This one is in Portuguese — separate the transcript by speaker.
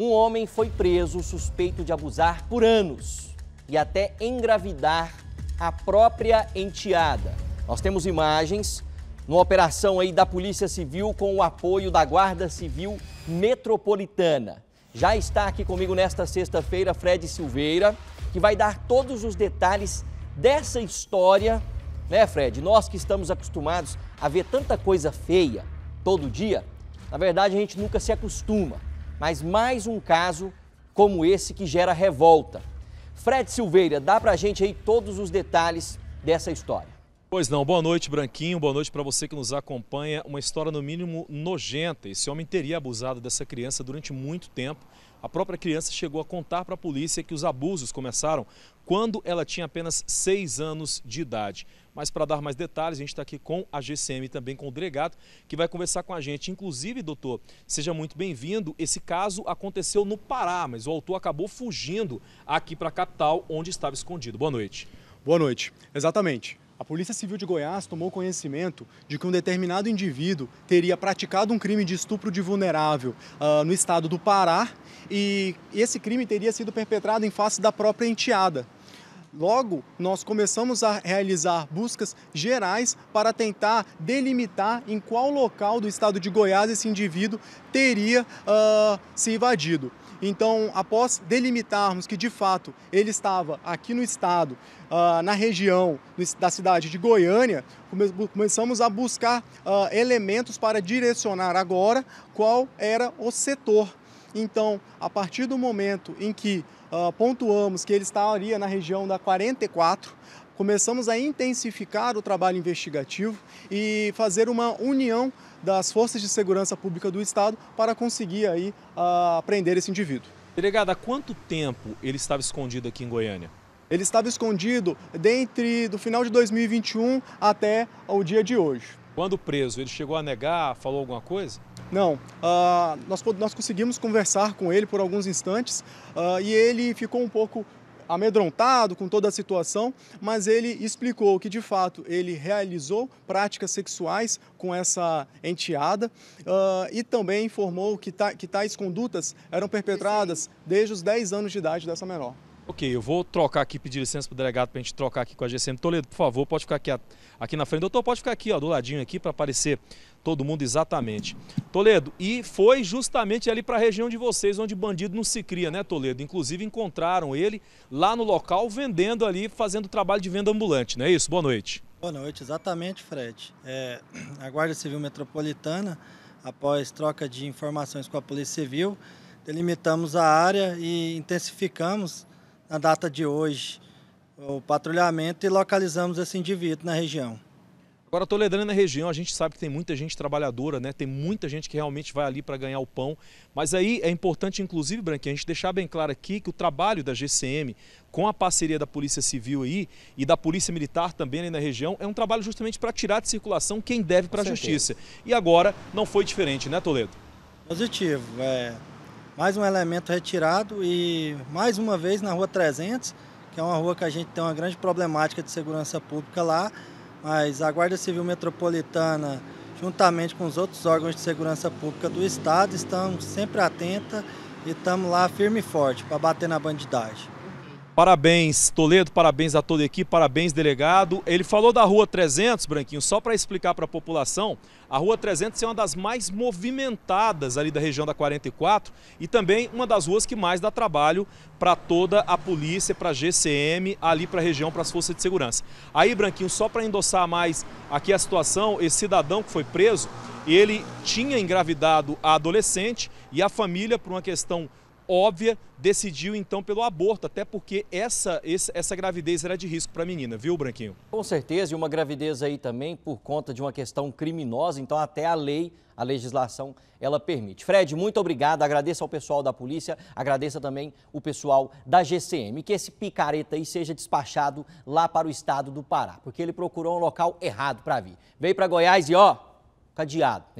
Speaker 1: Um homem foi preso suspeito de abusar por anos e até engravidar a própria enteada. Nós temos imagens numa operação aí da Polícia Civil com o apoio da Guarda Civil Metropolitana. Já está aqui comigo nesta sexta-feira Fred Silveira, que vai dar todos os detalhes dessa história, né, Fred? Nós que estamos acostumados a ver tanta coisa feia todo dia, na verdade a gente nunca se acostuma. Mas mais um caso como esse que gera revolta. Fred Silveira, dá pra gente aí todos os detalhes dessa história.
Speaker 2: Pois não, boa noite Branquinho, boa noite para você que nos acompanha. Uma história no mínimo nojenta. Esse homem teria abusado dessa criança durante muito tempo. A própria criança chegou a contar para a polícia que os abusos começaram quando ela tinha apenas seis anos de idade. Mas para dar mais detalhes, a gente está aqui com a GCM e também com o delegado, que vai conversar com a gente. Inclusive, doutor, seja muito bem-vindo. Esse caso aconteceu no Pará, mas o autor acabou fugindo aqui para a capital, onde estava escondido. Boa noite.
Speaker 3: Boa noite. Exatamente. A Polícia Civil de Goiás tomou conhecimento de que um determinado indivíduo teria praticado um crime de estupro de vulnerável uh, no estado do Pará e esse crime teria sido perpetrado em face da própria enteada. Logo, nós começamos a realizar buscas gerais para tentar delimitar em qual local do estado de Goiás esse indivíduo teria uh, se invadido. Então, após delimitarmos que de fato ele estava aqui no estado, uh, na região da cidade de Goiânia, começamos a buscar uh, elementos para direcionar agora qual era o setor então, a partir do momento em que uh, pontuamos que ele estaria na região da 44, começamos a intensificar o trabalho investigativo e fazer uma união das forças de segurança pública do Estado para conseguir aí uh, prender esse indivíduo.
Speaker 2: Delegado, há quanto tempo ele estava escondido aqui em Goiânia?
Speaker 3: Ele estava escondido dentre do final de 2021 até o dia de hoje. Quando preso,
Speaker 2: ele chegou a negar, falou alguma coisa?
Speaker 3: Não, uh, nós, nós conseguimos conversar com ele por alguns instantes uh, e ele ficou um pouco amedrontado com toda a situação, mas ele explicou que de fato ele realizou práticas sexuais com essa enteada uh, e também informou que, ta, tá, que tais condutas eram perpetradas desde os 10 anos de idade dessa menor.
Speaker 2: Ok, eu vou trocar aqui, pedir licença para o delegado para a gente trocar aqui com a GCM. Toledo, por favor, pode ficar aqui, aqui na frente. Doutor, pode ficar aqui, ó, do ladinho aqui para aparecer todo mundo exatamente. Toledo, e foi justamente ali para a região de vocês onde bandido não se cria, né, Toledo? Inclusive encontraram ele lá no local vendendo ali, fazendo trabalho de venda ambulante, não é isso? Boa noite.
Speaker 4: Boa noite, exatamente, Fred. É, a Guarda Civil Metropolitana, após troca de informações com a Polícia Civil, delimitamos a área e intensificamos na data de hoje o patrulhamento e localizamos esse indivíduo na região.
Speaker 2: Agora, Toledano na região, a gente sabe que tem muita gente trabalhadora, né? Tem muita gente que realmente vai ali para ganhar o pão. Mas aí é importante, inclusive, Branquinha, a gente deixar bem claro aqui que o trabalho da GCM, com a parceria da Polícia Civil aí e da Polícia Militar também ali na região, é um trabalho justamente para tirar de circulação quem deve para a justiça. E agora não foi diferente, né, Toledo?
Speaker 4: Positivo. É, mais um elemento retirado e mais uma vez na Rua 300, que é uma rua que a gente tem uma grande problemática de segurança pública lá, mas a Guarda Civil Metropolitana, juntamente com os outros órgãos de segurança pública do Estado, estamos sempre atenta e estamos lá firme e forte para bater na bandidagem.
Speaker 2: Parabéns, Toledo, parabéns a toda a equipe, parabéns, delegado. Ele falou da Rua 300, Branquinho, só para explicar para a população, a Rua 300 é uma das mais movimentadas ali da região da 44 e também uma das ruas que mais dá trabalho para toda a polícia, para a GCM, ali para a região, para as forças de segurança. Aí, Branquinho, só para endossar mais aqui a situação, esse cidadão que foi preso, ele tinha engravidado a adolescente e a família, por uma questão óbvia, decidiu então pelo aborto, até porque essa, essa gravidez era de risco
Speaker 1: para a menina, viu, Branquinho? Com certeza, e uma gravidez aí também por conta de uma questão criminosa, então até a lei, a legislação, ela permite. Fred, muito obrigado, agradeço ao pessoal da polícia, agradeça também o pessoal da GCM, que esse picareta aí seja despachado lá para o estado do Pará, porque ele procurou um local errado para vir. Veio para Goiás e ó, cadeado.